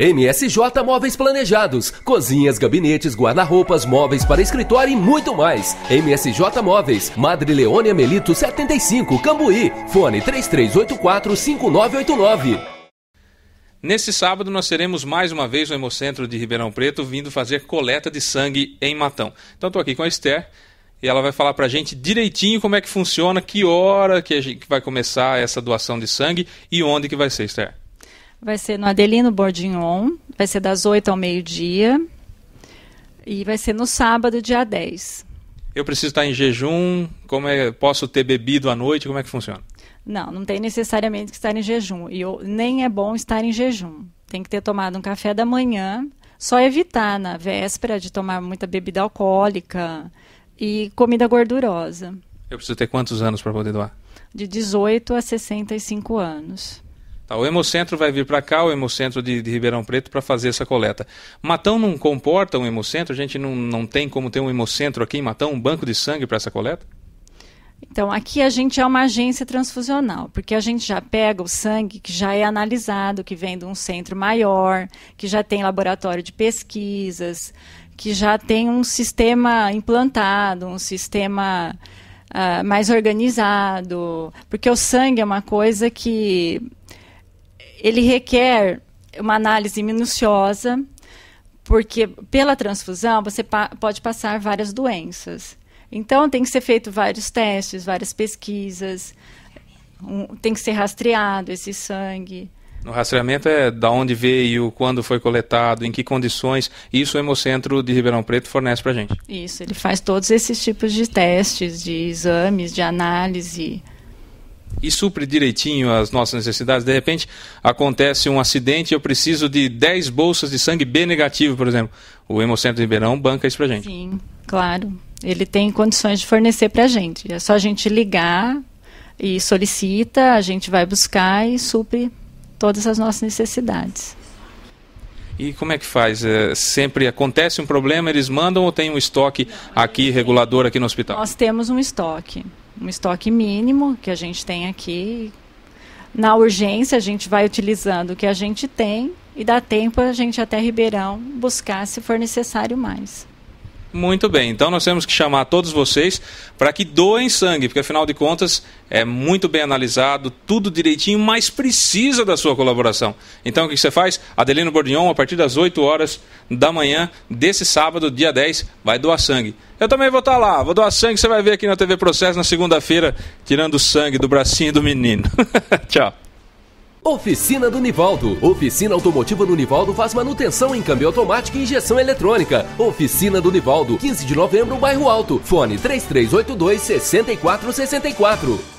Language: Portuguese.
MSJ Móveis Planejados, cozinhas, gabinetes, guarda-roupas, móveis para escritório e muito mais. MSJ Móveis, Madre Leônia Melito 75, Cambuí, fone 3384-5989. Nesse sábado nós teremos mais uma vez o Hemocentro de Ribeirão Preto vindo fazer coleta de sangue em Matão. Então estou aqui com a Esther e ela vai falar para a gente direitinho como é que funciona, que hora que, gente vai começar essa doação de sangue e onde que vai ser, Esther. Vai ser no Adelino Bordignon, vai ser das 8 ao meio-dia. E vai ser no sábado, dia 10. Eu preciso estar em jejum? Como é, posso ter bebido à noite? Como é que funciona? Não, não tem necessariamente que estar em jejum. E eu, nem é bom estar em jejum. Tem que ter tomado um café da manhã. Só evitar na véspera de tomar muita bebida alcoólica e comida gordurosa. Eu preciso ter quantos anos para poder doar? De 18 a 65 anos. Tá, o Hemocentro vai vir para cá, o Hemocentro de, de Ribeirão Preto, para fazer essa coleta. Matão não comporta um Hemocentro? A gente não, não tem como ter um Hemocentro aqui em Matão, um banco de sangue para essa coleta? Então, aqui a gente é uma agência transfusional, porque a gente já pega o sangue que já é analisado, que vem de um centro maior, que já tem laboratório de pesquisas, que já tem um sistema implantado, um sistema uh, mais organizado, porque o sangue é uma coisa que ele requer uma análise minuciosa, porque pela transfusão você pa pode passar várias doenças. Então tem que ser feito vários testes, várias pesquisas, um, tem que ser rastreado esse sangue. No rastreamento é da onde veio, quando foi coletado, em que condições. Isso o Hemocentro de Ribeirão Preto fornece para gente. Isso, ele faz todos esses tipos de testes, de exames, de análise e supre direitinho as nossas necessidades. De repente, acontece um acidente e eu preciso de 10 bolsas de sangue B negativo, por exemplo. O Hemocentro Ribeirão banca isso a gente. Sim, claro. Ele tem condições de fornecer para a gente. É só a gente ligar e solicita, a gente vai buscar e supre todas as nossas necessidades. E como é que faz? É, sempre acontece um problema, eles mandam ou tem um estoque aqui, regulador, aqui no hospital? Nós temos um estoque um estoque mínimo que a gente tem aqui. Na urgência, a gente vai utilizando o que a gente tem e dá tempo a gente até Ribeirão buscar se for necessário mais. Muito bem, então nós temos que chamar todos vocês para que doem sangue, porque afinal de contas é muito bem analisado, tudo direitinho, mas precisa da sua colaboração. Então o que você faz? Adelino Bordignon, a partir das 8 horas da manhã desse sábado, dia 10, vai doar sangue. Eu também vou estar tá lá, vou doar sangue, você vai ver aqui na TV Processo na segunda-feira, tirando sangue do bracinho do menino. Tchau. Oficina do Nivaldo. Oficina Automotiva do Nivaldo faz manutenção em câmbio automático e injeção eletrônica. Oficina do Nivaldo, 15 de novembro, bairro Alto. Fone 3382 6464.